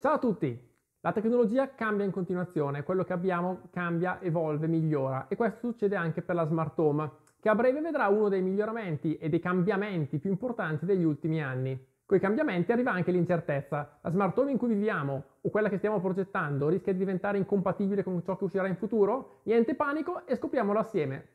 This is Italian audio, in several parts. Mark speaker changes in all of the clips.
Speaker 1: Ciao a tutti! La tecnologia cambia in continuazione, quello che abbiamo cambia, evolve, migliora e questo succede anche per la smart home, che a breve vedrà uno dei miglioramenti e dei cambiamenti più importanti degli ultimi anni. Con i cambiamenti arriva anche l'incertezza. La smart home in cui viviamo o quella che stiamo progettando rischia di diventare incompatibile con ciò che uscirà in futuro? Niente panico e scopriamolo assieme!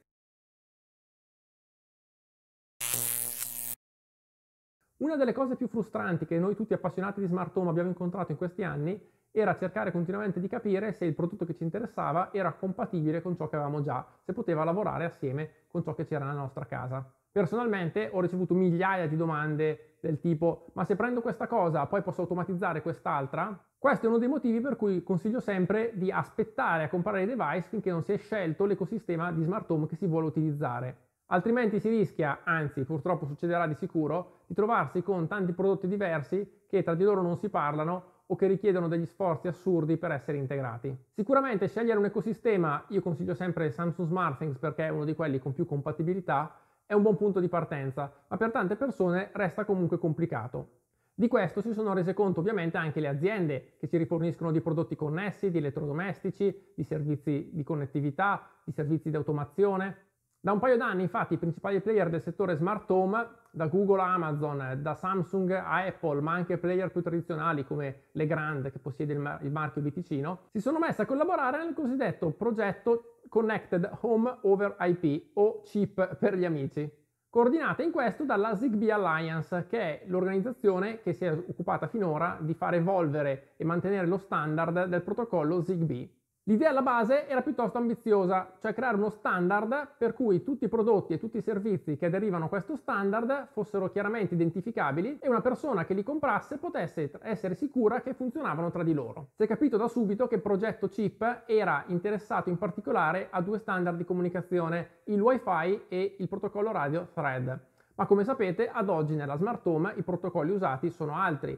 Speaker 1: Una delle cose più frustranti che noi tutti appassionati di smart home abbiamo incontrato in questi anni era cercare continuamente di capire se il prodotto che ci interessava era compatibile con ciò che avevamo già, se poteva lavorare assieme con ciò che c'era nella nostra casa. Personalmente ho ricevuto migliaia di domande del tipo ma se prendo questa cosa poi posso automatizzare quest'altra? Questo è uno dei motivi per cui consiglio sempre di aspettare a comprare i device finché non si è scelto l'ecosistema di smart home che si vuole utilizzare altrimenti si rischia, anzi purtroppo succederà di sicuro, di trovarsi con tanti prodotti diversi che tra di loro non si parlano o che richiedono degli sforzi assurdi per essere integrati. Sicuramente scegliere un ecosistema, io consiglio sempre Samsung SmartThings perché è uno di quelli con più compatibilità, è un buon punto di partenza, ma per tante persone resta comunque complicato. Di questo si sono rese conto ovviamente anche le aziende che ci riforniscono di prodotti connessi, di elettrodomestici, di servizi di connettività, di servizi di automazione. Da un paio d'anni infatti i principali player del settore smart home, da Google a Amazon, eh, da Samsung a Apple, ma anche player più tradizionali come le Grand che possiede il, mar- il marchio Viticino, si sono messi a collaborare nel cosiddetto progetto Connected Home over IP o CHIP per gli amici, coordinata in questo dalla Zigbee Alliance, che è l'organizzazione che si è occupata finora di far evolvere e mantenere lo standard del protocollo Zigbee. L'idea alla base era piuttosto ambiziosa, cioè creare uno standard per cui tutti i prodotti e tutti i servizi che derivano da questo standard fossero chiaramente identificabili e una persona che li comprasse potesse essere sicura che funzionavano tra di loro. Si è capito da subito che il progetto CHIP era interessato in particolare a due standard di comunicazione, il WiFi e il protocollo radio Thread. Ma come sapete, ad oggi nella smart home i protocolli usati sono altri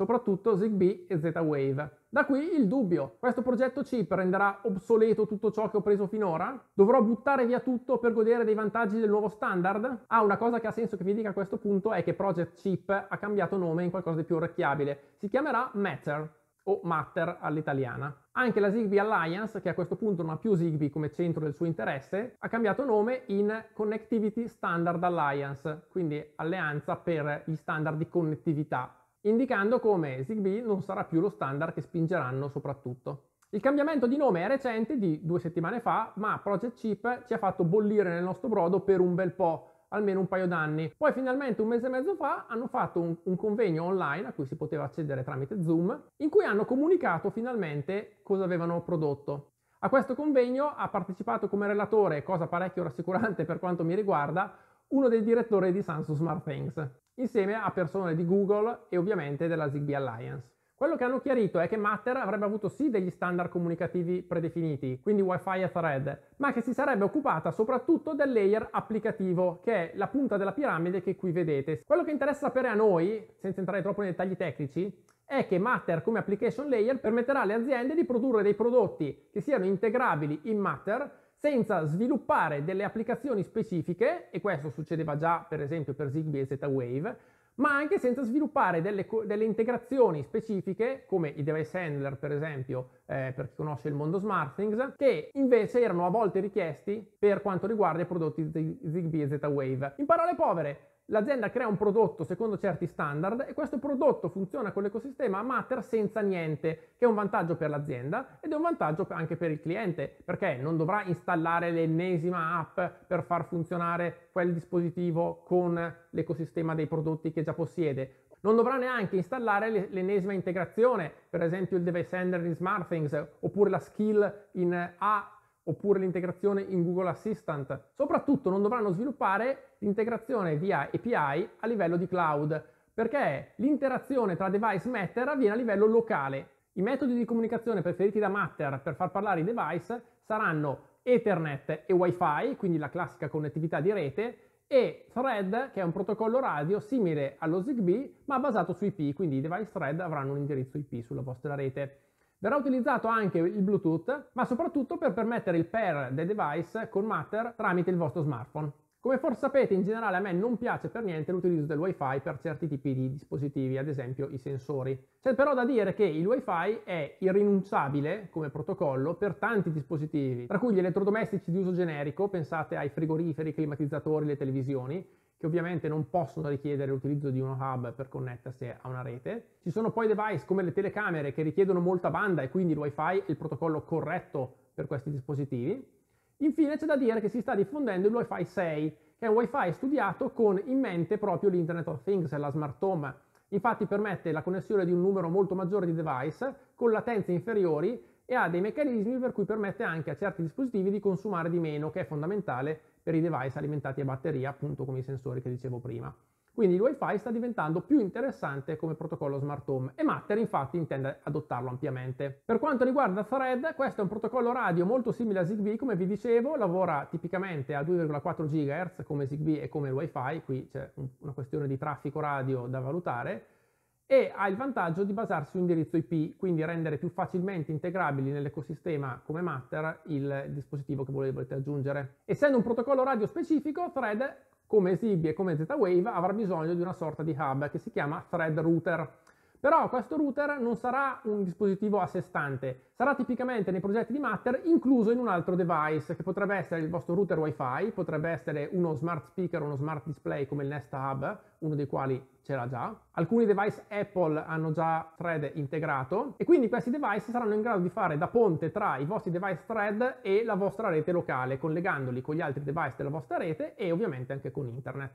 Speaker 1: soprattutto ZigBee e Z-Wave. Da qui il dubbio, questo progetto chip renderà obsoleto tutto ciò che ho preso finora? Dovrò buttare via tutto per godere dei vantaggi del nuovo standard? Ah, una cosa che ha senso che vi dica a questo punto è che Project Chip ha cambiato nome in qualcosa di più orecchiabile, si chiamerà Matter o Matter all'italiana. Anche la Zigbee Alliance, che a questo punto non ha più Zigbee come centro del suo interesse, ha cambiato nome in Connectivity Standard Alliance, quindi alleanza per gli standard di connettività indicando come Zigbee non sarà più lo standard che spingeranno soprattutto. Il cambiamento di nome è recente, di due settimane fa, ma Project Chip ci ha fatto bollire nel nostro brodo per un bel po', almeno un paio d'anni. Poi finalmente un mese e mezzo fa hanno fatto un, un, convegno online a cui si poteva accedere tramite Zoom, in cui hanno comunicato finalmente cosa avevano prodotto. A questo convegno ha partecipato come relatore, cosa parecchio rassicurante per quanto mi riguarda, uno dei direttori di Samsung Smart Things insieme a persone di Google e ovviamente della Zigbee Alliance. Quello che hanno chiarito è che Matter avrebbe avuto sì degli standard comunicativi predefiniti, quindi Wi-Fi e Thread, ma che si sarebbe occupata soprattutto del layer applicativo, che è la punta della piramide che qui vedete. Quello che interessa sapere a noi, senza entrare troppo nei dettagli tecnici, è che Matter come application layer permetterà alle aziende di produrre dei prodotti che siano integrabili in Matter senza sviluppare delle applicazioni specifiche, e questo succedeva già per esempio per Zigbee e Z-Wave, ma anche senza sviluppare delle, delle integrazioni specifiche, come i device handler per esempio, eh, per chi conosce il mondo SmartThings, che invece erano a volte richiesti per quanto riguarda i prodotti di Zigbee e Z-Wave. In parole povere, L'azienda crea un prodotto secondo certi standard e questo prodotto funziona con l'ecosistema Matter senza niente, che è un vantaggio per l'azienda ed è un vantaggio anche per il cliente, perché non dovrà installare l'ennesima app per far funzionare quel dispositivo con l'ecosistema dei prodotti che già possiede. Non dovrà neanche installare l'ennesima integrazione, per esempio il device DeviceSender in SmartThings oppure la skill in A oppure l'integrazione in Google Assistant. Soprattutto non dovranno sviluppare l'integrazione via API a livello di cloud, perché l'interazione tra device e Matter avviene a livello locale. I metodi di comunicazione preferiti da Matter per far parlare i device saranno Ethernet e Wi-Fi, quindi la classica connettività di rete, e Thread, che è un protocollo radio simile allo ZigBee, ma basato su IP, quindi i device Thread avranno un indirizzo IP sulla vostra rete. Verrà utilizzato anche il Bluetooth, ma soprattutto per permettere il pair dei device con Matter tramite il vostro smartphone. Come forse sapete, in generale a me non piace per niente l'utilizzo del wifi per certi tipi di dispositivi, ad esempio i sensori. C'è però da dire che il wifi è irrinunciabile come protocollo per tanti dispositivi, tra cui gli elettrodomestici di uso generico, pensate ai frigoriferi, i climatizzatori, le televisioni, che ovviamente non possono richiedere l'utilizzo di uno hub per connettersi a una rete. Ci sono poi device come le telecamere che richiedono molta banda e quindi il wifi è il protocollo corretto per questi dispositivi. Infine c'è da dire che si sta diffondendo il Wi-Fi 6, che è un Wi-Fi studiato con in mente proprio l'Internet of Things e la smart home. Infatti permette la connessione di un numero molto maggiore di device con latenze inferiori e ha dei meccanismi per cui permette anche a certi dispositivi di consumare di meno, che è fondamentale per i device alimentati a batteria, appunto come i sensori che dicevo prima. Quindi il Wi-Fi sta diventando più interessante come protocollo smart home e Matter infatti intende adottarlo ampiamente. Per quanto riguarda Thread, questo è un protocollo radio molto simile a Zigbee, come vi dicevo, lavora tipicamente a 2,4 GHz come Zigbee e come il Wi-Fi, qui c'è una questione di traffico radio da valutare, e ha il vantaggio di basarsi su indirizzo IP, quindi rendere più facilmente integrabili nell'ecosistema come Matter il dispositivo che volete aggiungere. Essendo un protocollo radio specifico, Thread come Zigbee e come Z-Wave avrà bisogno di una sorta di hub che si chiama Thread Router. Però questo router non sarà un dispositivo a sé stante, sarà tipicamente nei progetti di Matter incluso in un altro device, che potrebbe essere il vostro router WiFi, potrebbe essere uno smart speaker, uno smart display come il Nest Hub, uno dei quali c'era già, alcuni device Apple hanno già thread integrato e quindi questi device saranno in grado di fare da ponte tra i vostri device thread e la vostra rete locale, collegandoli con gli altri device della vostra rete e ovviamente anche con internet.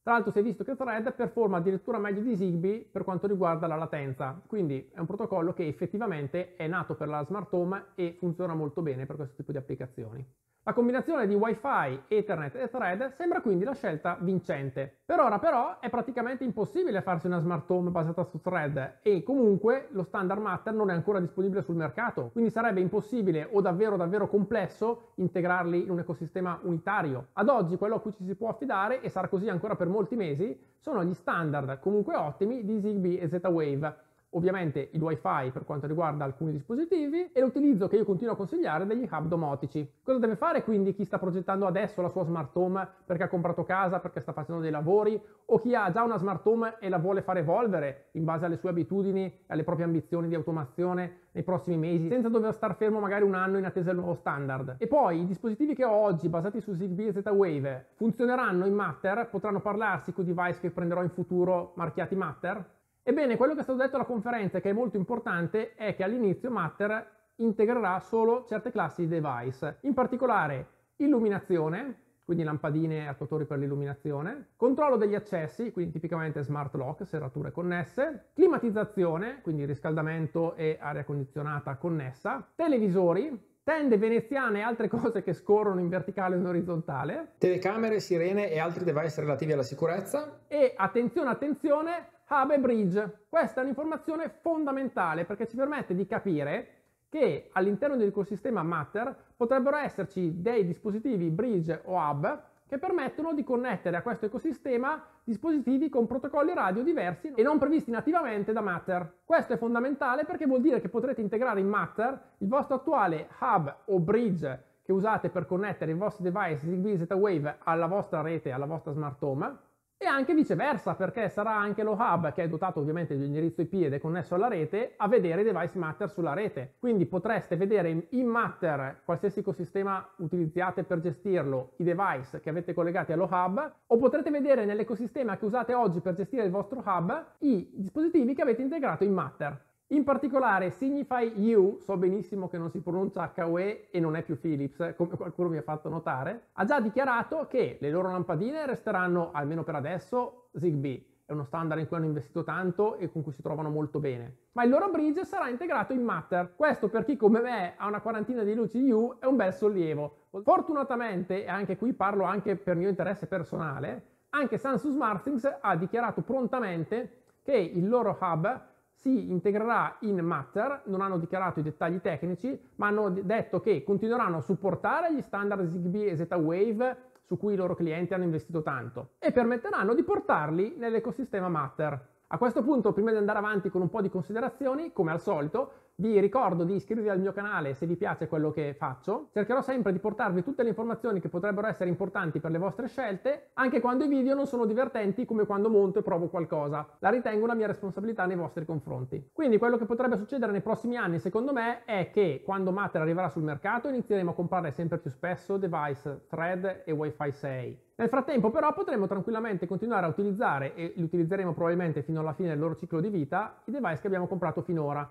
Speaker 1: Tra l'altro si è visto che Thread performa addirittura meglio di Zigbee per quanto riguarda la latenza, quindi è un protocollo che effettivamente è nato per la smart home e funziona molto bene per questo tipo di applicazioni. La combinazione di Wi-Fi, Ethernet e Thread sembra quindi la scelta vincente. Per ora però è praticamente impossibile farsi una smart home basata su Thread e comunque lo standard Matter non è ancora disponibile sul mercato, quindi sarebbe impossibile o davvero davvero complesso integrarli in un ecosistema unitario. Ad oggi quello a cui ci si può affidare, e sarà così ancora per molti mesi, sono gli standard comunque ottimi di Zigbee e Z-Wave ovviamente il wifi per quanto riguarda alcuni dispositivi e l'utilizzo che io continuo a consigliare degli hub domotici. Cosa deve fare quindi chi sta progettando adesso la sua smart home perché ha comprato casa, perché sta facendo dei lavori o chi ha già una smart home e la vuole far evolvere in base alle sue abitudini e alle proprie ambizioni di automazione nei prossimi mesi senza dover star fermo magari un anno in attesa del nuovo standard. E poi i dispositivi che ho oggi basati su Zigbee e Z-Wave funzioneranno in Matter, potranno parlarsi con i device che prenderò in futuro marchiati Matter? Ebbene, quello che è stato detto alla conferenza, che è molto importante, è che all'inizio Matter integrerà solo certe classi di device, in particolare illuminazione, quindi lampadine e attuatori per l'illuminazione, controllo degli accessi, quindi tipicamente smart lock, serrature connesse, climatizzazione, quindi riscaldamento e aria condizionata connessa, televisori, tende veneziane e altre cose che scorrono in verticale e in orizzontale, telecamere, sirene e altri device relativi alla sicurezza e attenzione attenzione Hub ah, e Bridge. Questa è un'informazione fondamentale perché ci permette di capire che all'interno dell'ecosistema Matter potrebbero esserci dei dispositivi Bridge o Hub che permettono di connettere a questo ecosistema dispositivi con protocolli radio diversi e non previsti nativamente da Matter. Questo è fondamentale perché vuol dire che potrete integrare in Matter il vostro attuale hub o bridge che usate per connettere i vostri device ZigBee Z-Wave alla vostra rete, alla vostra smart home, e anche viceversa, perché sarà anche lo hub, che è dotato ovviamente di indirizzo IP ed è connesso alla rete, a vedere i device matter sulla rete. Quindi potreste vedere in matter qualsiasi ecosistema utilizziate per gestirlo, i device che avete collegati allo hub, o potrete vedere nell'ecosistema che usate oggi per gestire il vostro hub i dispositivi che avete integrato in matter. In particolare Signify U, so benissimo che non si pronuncia HUE e non è più Philips, eh, come qualcuno mi ha fatto notare, ha già dichiarato che le loro lampadine resteranno, almeno per adesso, ZigBee. È uno standard in cui hanno investito tanto e con cui si trovano molto bene. Ma il loro bridge sarà integrato in Matter. Questo per chi come me ha una quarantina di luci U è un bel sollievo. Fortunatamente, e anche qui parlo anche per mio interesse personale, anche Samsung SmartThings ha dichiarato prontamente che il loro hub si integrerà in Matter, non hanno dichiarato i dettagli tecnici, ma hanno detto che continueranno a supportare gli standard ZigBee e Z-Wave su cui i loro clienti hanno investito tanto e permetteranno di portarli nell'ecosistema Matter. A questo punto, prima di andare avanti con un po' di considerazioni, come al solito, vi ricordo di iscrivervi al mio canale se vi piace quello che faccio. Cercherò sempre di portarvi tutte le informazioni che potrebbero essere importanti per le vostre scelte, anche quando i video non sono divertenti come quando monto e provo qualcosa. La ritengo una mia responsabilità nei vostri confronti. Quindi quello che potrebbe succedere nei prossimi anni, secondo me, è che quando Matter arriverà sul mercato inizieremo a comprare sempre più spesso device Thread e Wi-Fi 6. Nel frattempo però potremo tranquillamente continuare a utilizzare, e li utilizzeremo probabilmente fino alla fine del loro ciclo di vita, i device che abbiamo comprato finora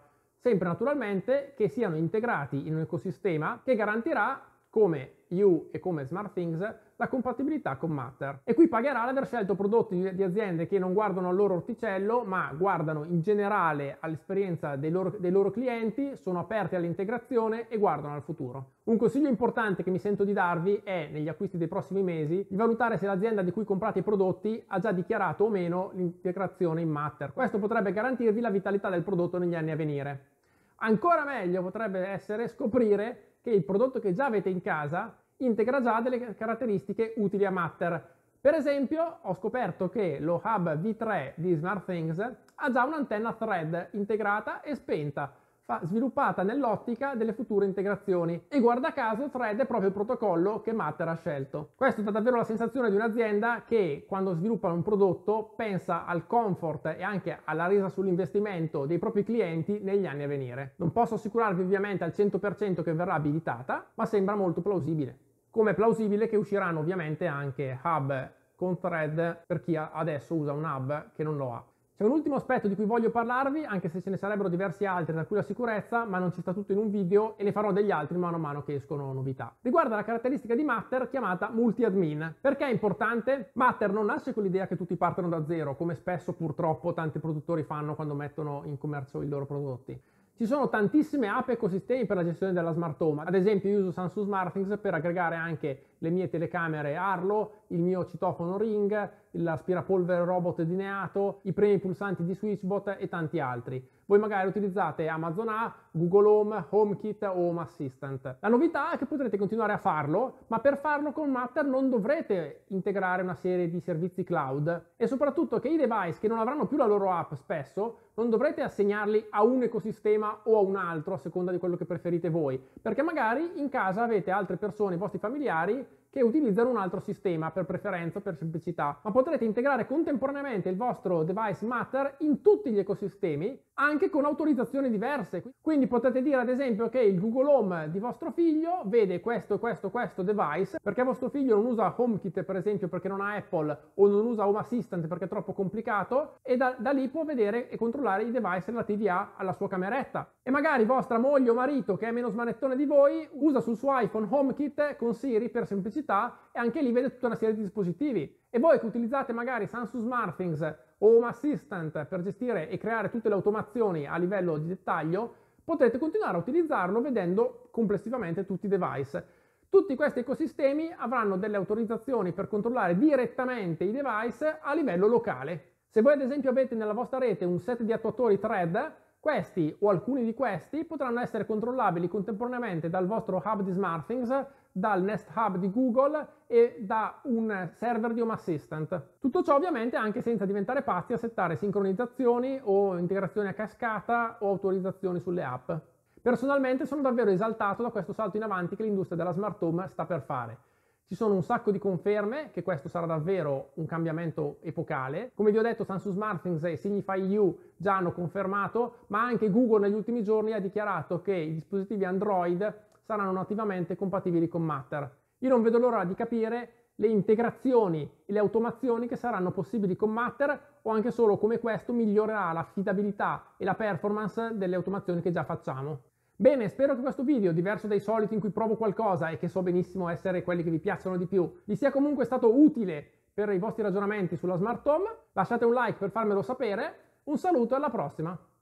Speaker 1: sempre naturalmente che siano integrati in un ecosistema che garantirà come You e come SmartThings la compatibilità con Matter. E qui pagherà l'aver scelto prodotti di aziende che non guardano al loro orticello, ma guardano in generale all'esperienza dei loro, dei loro clienti, sono aperti all'integrazione e guardano al futuro. Un consiglio importante che mi sento di darvi è, negli acquisti dei prossimi mesi, di valutare se l'azienda di cui comprate i prodotti ha già dichiarato o meno l'integrazione in Matter. Questo potrebbe garantirvi la vitalità del prodotto negli anni a venire. Ancora meglio potrebbe essere scoprire che il prodotto che già avete in casa integra già delle caratteristiche utili a Matter. Per esempio, ho scoperto che lo Hub V3 di SmartThings ha già un'antenna thread integrata e spenta, sviluppata nell'ottica delle future integrazioni. E guarda caso Thread è proprio il protocollo che Matter ha scelto. Questo dà davvero la sensazione di un'azienda che quando sviluppa un prodotto pensa al comfort e anche alla resa sull'investimento dei propri clienti negli anni a venire. Non posso assicurarvi ovviamente al 100% che verrà abilitata, ma sembra molto plausibile. Come plausibile che usciranno ovviamente anche hub con thread per chi adesso usa un hub che non lo ha. C'è un ultimo aspetto di cui voglio parlarvi, anche se ce ne sarebbero diversi altri, tra cui la sicurezza, ma non ci sta tutto in un video e ne farò degli altri mano a mano che escono novità. Riguarda la caratteristica di Matter chiamata multi-admin. Perché è importante? Matter non nasce con l'idea che tutti partano da zero, come spesso purtroppo tanti produttori fanno quando mettono in commercio i loro prodotti. Ci sono tantissime app e ecosistemi per la gestione della smart home, ad esempio io uso Samsung SmartThings per aggregare anche le mie telecamere Arlo, il mio citofono Ring, l'aspirapolvere robot di Neato, i premi pulsanti di Switchbot e tanti altri. Voi magari utilizzate Amazon A, Google Home, HomeKit o Home Assistant. La novità è che potrete continuare a farlo, ma per farlo con Matter non dovrete integrare una serie di servizi cloud e soprattutto che i device che non avranno più la loro app spesso non dovrete assegnarli a un ecosistema o a un altro a seconda di quello che preferite voi, perché magari in casa avete altre persone, i vostri familiari, che utilizzano un altro sistema per preferenza o per semplicità, ma potrete integrare contemporaneamente il vostro device Matter in tutti gli ecosistemi anche con autorizzazioni diverse. Quindi potete dire ad esempio che il Google Home di vostro figlio vede questo, questo, questo device perché vostro figlio non usa HomeKit per esempio perché non ha Apple o non usa Home Assistant perché è troppo complicato e da, da lì può vedere e controllare i device relativi a, alla sua cameretta. E magari vostra moglie o marito che è meno smanettone di voi usa sul suo iPhone HomeKit con Siri per semplicità e anche lì vede tutta una serie di dispositivi. E voi che utilizzate magari Samsung SmartThings o Home Assistant per gestire e creare tutte le automazioni a livello di dettaglio, potrete continuare a utilizzarlo vedendo complessivamente tutti i device. Tutti questi ecosistemi avranno delle autorizzazioni per controllare direttamente i device a livello locale. Se voi ad esempio avete nella vostra rete un set di attuatori thread, questi o alcuni di questi potranno essere controllabili contemporaneamente dal vostro hub di SmartThings dal Nest Hub di Google e da un server di Home Assistant. Tutto ciò ovviamente anche senza diventare pazzi a settare sincronizzazioni o integrazioni a cascata o autorizzazioni sulle app. Personalmente sono davvero esaltato da questo salto in avanti che l'industria della smart home sta per fare. Ci sono un sacco di conferme che questo sarà davvero un cambiamento epocale. Come vi ho detto, Samsung SmartThings e Signify U già hanno confermato, ma anche Google negli ultimi giorni ha dichiarato che i dispositivi Android saranno attivamente compatibili con Matter. Io non vedo l'ora di capire le integrazioni e le automazioni che saranno possibili con Matter o anche solo come questo migliorerà l'affidabilità e la performance delle automazioni che già facciamo. Bene, spero che questo video, diverso dai soliti in cui provo qualcosa e che so benissimo essere quelli che vi piacciono di più, vi sia comunque stato utile per i vostri ragionamenti sulla smart home. Lasciate un like per farmelo sapere. Un saluto e alla prossima!